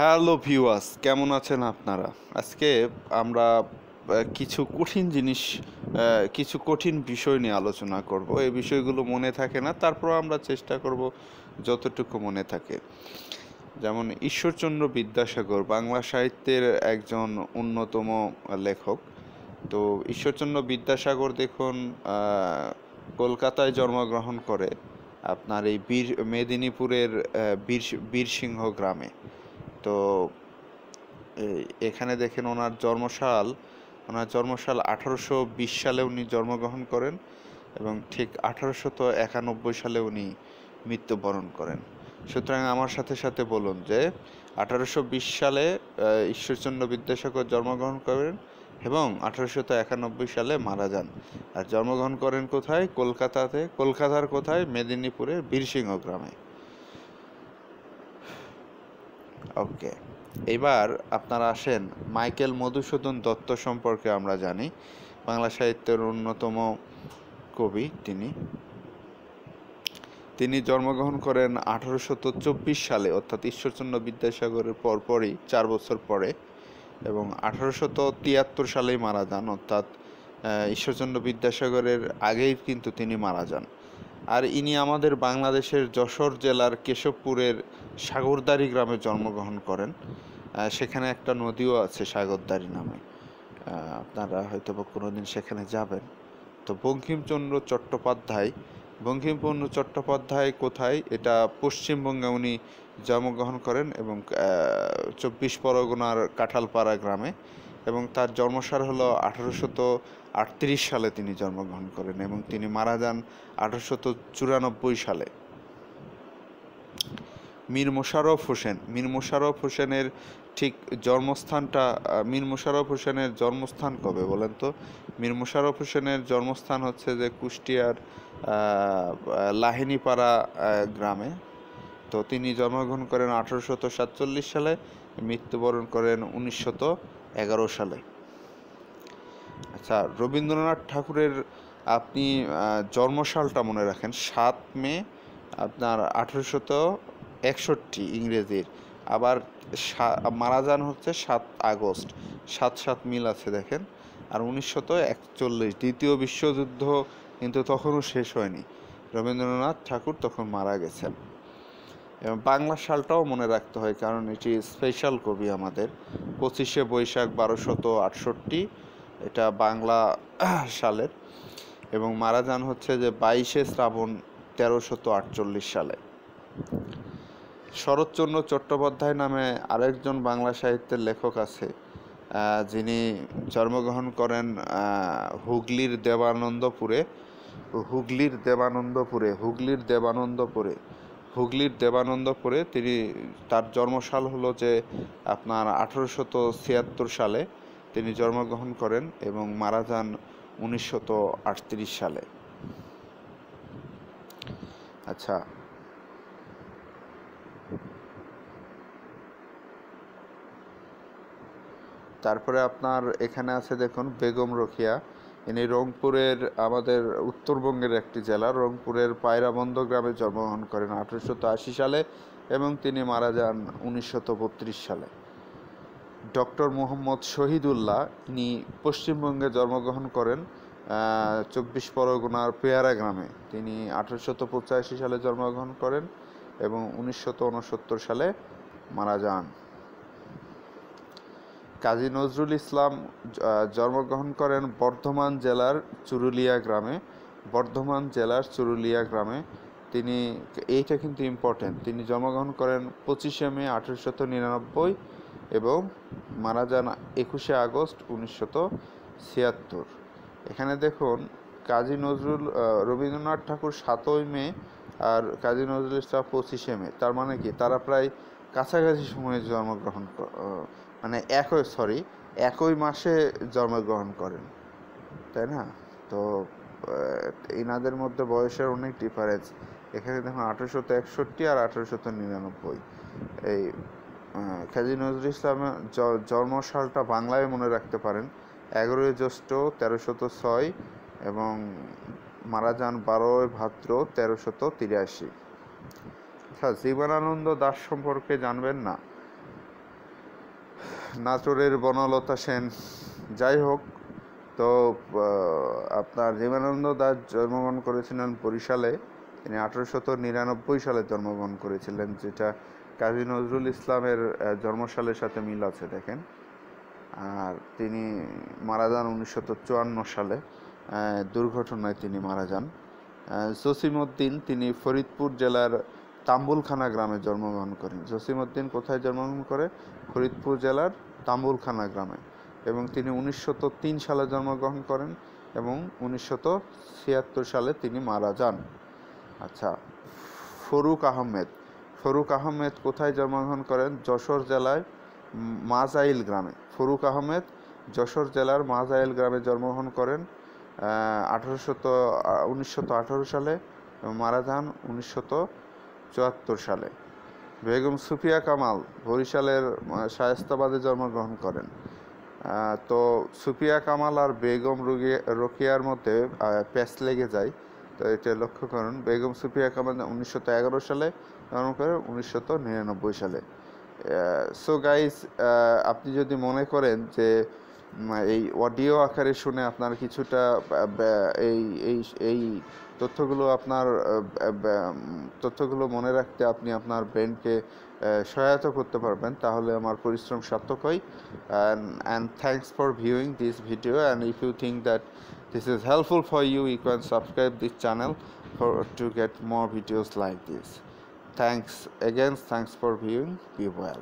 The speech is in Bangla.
হ্যালো ভিউয়ার্স কেমন আছেন আপনারা আজকে আমরা কিছু কঠিন জিনিস কিছু কঠিন বিষয় নিয়ে আলোচনা করব এই বিষয়গুলো মনে থাকে না তারপর আমরা চেষ্টা করব যতটুকু মনে থাকে যেমন ঈশ্বরচন্দ্র বিদ্যাসাগর বাংলা সাহিত্যের একজন অন্যতম লেখক তো ঈশ্বরচন্দ্র বিদ্যাসাগর দেখুন কলকাতায় জন্মগ্রহণ করে আপনার এই বীর মেদিনীপুরের বীর বীরসিংহ গ্রামে তো এখানে দেখেন ওনার জন্মশাল ওনার জন্মসাল আঠারোশো বিশ সালে উনি জন্মগ্রহণ করেন এবং ঠিক আঠারোশত একানব্বই সালে উনি মৃত্যুবরণ করেন সুতরাং আমার সাথে সাথে বলুন যে আঠারোশো বিশ সালে ঈশ্বরচন্দ্র বিদ্যাসাগর জন্মগ্রহণ করেন এবং আঠারোশো তো একানব্বই সালে মারা যান আর জন্মগ্রহণ করেন কোথায় কলকাতাতে কলকাতার কোথায় মেদিনীপুরের বীরসিংহ গ্রামে ওকে এবার আপনারা আসেন মাইকেল মধুসূদন দত্ত সম্পর্কে আমরা জানি বাংলা সাহিত্যের অন্যতম কবি তিনি তিনি জন্মগ্রহণ করেন আঠারোশো সালে অর্থাৎ ঈশ্বরচন্দ্র বিদ্যাসাগরের পরপরই চার বছর পরে এবং আঠারোশো তিয়াত্তর সালেই মারা যান অর্থাৎ ঈশ্বরচন্দ্র বিদ্যাসাগরের আগেই কিন্তু তিনি মারা যান আর ইনি আমাদের বাংলাদেশের যশোর জেলার কেশবপুরের সাগরদারি গ্রামে জন্মগ্রহণ করেন সেখানে একটা নদীও আছে সাগরদারি নামে আপনারা হয়তো বা কোনোদিন সেখানে যাবেন তো বঙ্কিমচন্দ্র চট্টোপাধ্যায় বঙ্কিমচন্দ্র চট্টোপাধ্যায় কোথায় এটা পশ্চিমবঙ্গে উনি জন্মগ্রহণ করেন এবং চব্বিশ পরগনার কাঁঠালপাড়া গ্রামে এবং তার জন্মসার হলো আঠারোশত আটত্রিশ সালে তিনি জন্মগ্রহণ করেন এবং তিনি মারা যান আঠারোশত চুরানব্বই সালে মীর মোশারফ হোসেন মীর মোশারফ হোসেনের ঠিক জন্মস্থানটা মীর মোশারফ হোসেনের জন্মস্থান কবে বলেন তো মীর মোশারফ হোসেনের জন্মস্থান হচ্ছে যে কুষ্টিয়ার লাহিনীপাড়া গ্রামে তো তিনি জন্মগ্রহণ করেন আঠারোশত সাতচল্লিশ সালে মৃত্যুবরণ করেন উনিশশত এগারো সালে আচ্ছা রবীন্দ্রনাথ ঠাকুরের আপনি জন্মসালটা মনে রাখেন সাত মে আপনার আঠেরোশত একষট্টি ইংরেজির আবার মারা যান হচ্ছে সাত আগস্ট সাত সাত মিল আছে দেখেন আর উনিশশত একচল্লিশ দ্বিতীয় বিশ্বযুদ্ধ কিন্তু তখনও শেষ হয়নি রবীন্দ্রনাথ ঠাকুর তখন মারা গেছেন এবং বাংলা সালটাও মনে রাখতে হয় কারণ এটি স্পেশাল কবি আমাদের পঁচিশে বৈশাখ বারোশত আটষট্টি এটা বাংলা সালের এবং মারা যান হচ্ছে যে বাইশে শ্রাবণ তেরোশত আটচল্লিশ সালে শরৎচন্দ্র চট্টোপাধ্যায় নামে আরেকজন বাংলা সাহিত্যের লেখক আছে যিনি জন্মগ্রহণ করেন হুগলির দেবানন্দপুরে হুগলির দেবানন্দপুরে হুগলির দেবানন্দপুরে হুগলির দেবানন্দপুরে তিনি তার জন্মসাল হলো যে আপনার আঠারোশত ছিয়াত্তর সালে তিনি জন্মগ্রহণ করেন এবং মারা যান উনিশশত আটত্রিশ সালে আচ্ছা তারপরে আপনার এখানে আছে দেখুন বেগম রোকিয়া ইনি রংপুরের আমাদের উত্তরবঙ্গের একটি জেলা রংপুরের পায়রাবন্দ গ্রামে জন্মগ্রহণ করেন আঠেরোশো আশি সালে এবং তিনি মারা যান উনিশশত সালে ডক্টর মোহাম্মদ শহীদুল্লাহ ইনি পশ্চিমবঙ্গে জন্মগ্রহণ করেন চব্বিশ পরগনার পেয়ারা গ্রামে তিনি আঠেরোশত পঁচাশি সালে জন্মগ্রহণ করেন এবং উনিশশত সালে মারা যান কাজী নজরুল ইসলাম জন্মগ্রহণ করেন বর্ধমান জেলার চুরুলিয়া গ্রামে বর্ধমান জেলার চুরুলিয়া গ্রামে তিনি এইটা কিন্তু ইম্পর্টেন্ট তিনি জন্মগ্রহণ করেন পঁচিশে মে আঠেরোশত নিরানব্বই এবং মারা যান একুশে আগস্ট উনিশশত ছিয়াত্তর এখানে দেখুন কাজী নজরুল রবীন্দ্রনাথ ঠাকুর সাতই মে আর কাজী নজরুল ইসলাম পঁচিশে মে তার মানে কি তারা প্রায় কাছাকাছি সময়ে জন্মগ্রহণ মানে একই সরি একই মাসে জন্মগ্রহণ করেন তাই না তো এনাদের মধ্যে বয়সের অনেক ডিফারেন্স এখানে দেখুন আঠেরোশত একষট্টি আর আঠেরোশত নিরানব্বই এই কাজী নজরুল ইসলামের জন্মসালটা বাংলায় মনে রাখতে পারেন এগারোই জ্যৈষ্ঠ তেরোশত ছয় এবং মারা যান বারোই ভাদ্র তেরোশত তিরাশি আচ্ছা জীবনানন্দ দাস সম্পর্কে জানবেন না নাটোরের বনলতা সেন যাই হোক তো আপনার জীবানন্দ দাস জন্মগ্রহণ করেছিলেন বরিশালে তিনি আঠেরোশো নিরানব্বই সালে জন্মগ্রহণ করেছিলেন যেটা কাজী নজরুল ইসলামের জন্মসালের সাথে মিল আছে দেখেন আর তিনি মারা যান উনিশশো সালে দুর্ঘটনায় তিনি মারা যান জসিমউদ্দিন তিনি ফরিদপুর জেলার তাম্বুলখানা গ্রামে জন্মগ্রহণ করেন জসিমউদ্দিন কোথায় জন্মগ্রহণ করে ফরিদপুর জেলার তাম্বুলখানা গ্রামে এবং তিনি উনিশশো সালে জন্মগ্রহণ করেন এবং উনিশশো সালে তিনি মারা যান আচ্ছা ফরুক আহমেদ ফরুক আহমেদ কোথায় জন্মগ্রহণ করেন যশোর জেলায় মাজাইল গ্রামে ফরুক আহমেদ যশোর জেলার মাজাইল গ্রামে জন্মগ্রহণ করেন আঠারোশত উনিশশত সালে মারা যান উনিশশত চুয়াত্তর সালে বেগম সুফিয়া কামাল বরিশালের শায়স্তাবাদে জন্মগ্রহণ করেন তো সুফিয়া কামাল আর বেগম রুগিয়া রোকিয়ার মধ্যে প্যাচ লেগে যায় তো এটা লক্ষ্য করুন বেগম সুফিয়া কামাল উনিশশো সালে জন্ম করেন উনিশশো সালে সো গাইস আপনি যদি মনে করেন যে এই অডিও আকারে শুনে আপনার কিছুটা এই এই এই তথ্যগুলো আপনার তথ্যগুলো মনে রাখতে আপনি আপনার ব্রেনকে সহায়তা করতে পারবেন তাহলে আমার পরিশ্রম সার্থক হয় and thanks for viewing this video and if you think that this is helpful for you you can subscribe this channel for to get more videos like this thanks again thanks for viewing be well